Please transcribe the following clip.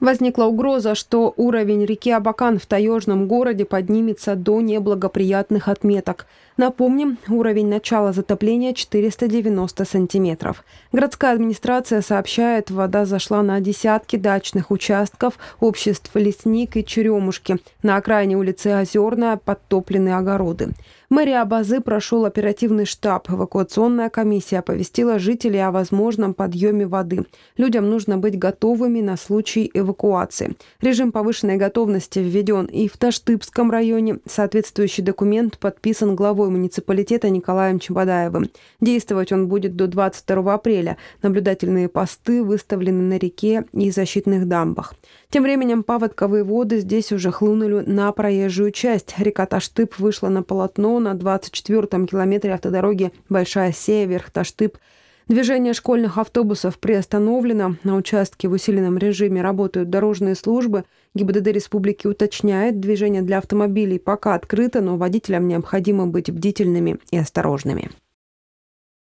Возникла угроза, что уровень реки Абакан в таежном городе поднимется до неблагоприятных отметок. Напомним, уровень начала затопления 490 сантиметров. Городская администрация сообщает, вода зашла на десятки дачных участков обществ «Лесник» и «Черемушки». На окраине улицы Озерная подтоплены огороды. Мэрия Абазы прошел оперативный штаб. Эвакуационная комиссия оповестила жителей о возможном подъеме воды. Людям нужно быть готовыми на случай эвакуации. Режим повышенной готовности введен и в Таштыбском районе. Соответствующий документ подписан главой муниципалитета Николаем Чебадаевым. Действовать он будет до 22 апреля. Наблюдательные посты выставлены на реке и защитных дамбах. Тем временем паводковые воды здесь уже хлынули на проезжую часть. Река Таштып вышла на полотно на 24-м километре автодороги Большая Сея, Таштып Движение школьных автобусов приостановлено. На участке в усиленном режиме работают дорожные службы. ГИБДД республики уточняет, движение для автомобилей пока открыто, но водителям необходимо быть бдительными и осторожными.